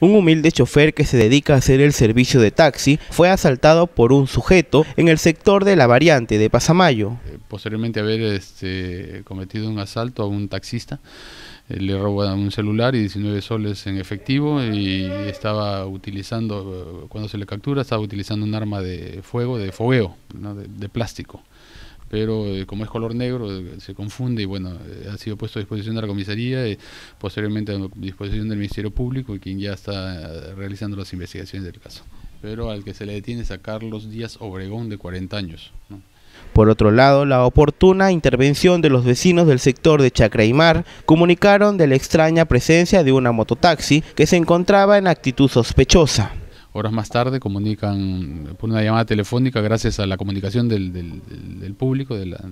un humilde chofer que se dedica a hacer el servicio de taxi, fue asaltado por un sujeto en el sector de la variante de Pasamayo. Eh, posteriormente haber este, cometido un asalto a un taxista, eh, le robó un celular y 19 soles en efectivo y estaba utilizando, eh, cuando se le captura, estaba utilizando un arma de fuego, de fogueo, de plástico pero eh, como es color negro eh, se confunde y bueno, eh, ha sido puesto a disposición de la comisaría, y posteriormente a disposición del Ministerio Público quien ya está realizando las investigaciones del caso. Pero al que se le detiene es a Carlos Díaz Obregón de 40 años. Por otro lado, la oportuna intervención de los vecinos del sector de Chacraimar comunicaron de la extraña presencia de una mototaxi que se encontraba en actitud sospechosa. Horas más tarde comunican por una llamada telefónica, gracias a la comunicación del, del, público de la,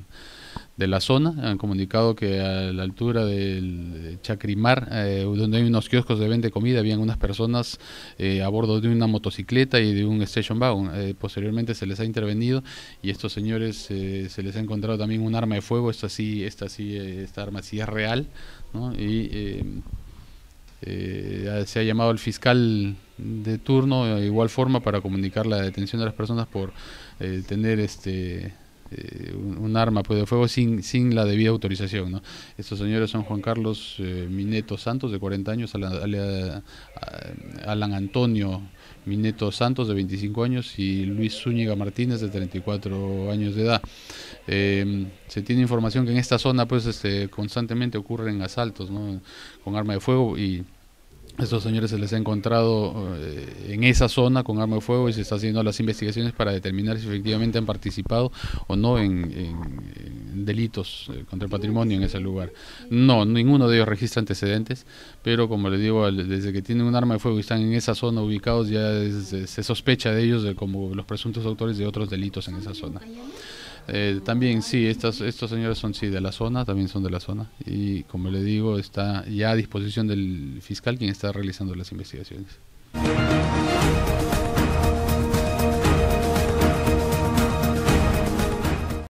de la, zona, han comunicado que a la altura del Chacrimar, eh, donde hay unos kioscos de venta de comida, habían unas personas eh, a bordo de una motocicleta y de un station wagon. Eh, posteriormente se les ha intervenido y estos señores se les ha encontrado también un arma de fuego. Esta sí, esta sí, esta arma sí es real, Y eh, se ha llamado al fiscal de turno de eh, igual forma para comunicar la detención de las personas por eh, tener este eh, un, arma pues, de fuego sin, sin la debida autorización. Estos señores son Juan Carlos Mineto Santos, de 40 años, Alan Antonio Mineto Santos, de 25 años, y Luis Zúñiga Martínez, de 34 años de edad. Em, se tiene información que en esta zona pues este, constantemente ocurren asaltos con arma de fuego y estos señores se les ha encontrado eh, en esa zona con arma de fuego y se está haciendo las investigaciones para determinar si efectivamente han participado o no en, delitos eh, contra el patrimonio en ese lugar. No, ninguno de ellos registra antecedentes, pero como les digo, desde que tienen un arma de fuego y están en esa zona ubicados ya se sospecha de ellos como los presuntos autores de otros delitos en esa zona. Eh, también sí, estos, estos señores son sí de la zona, también son de la zona. Y como le digo, está ya a disposición del fiscal quien está realizando las investigaciones.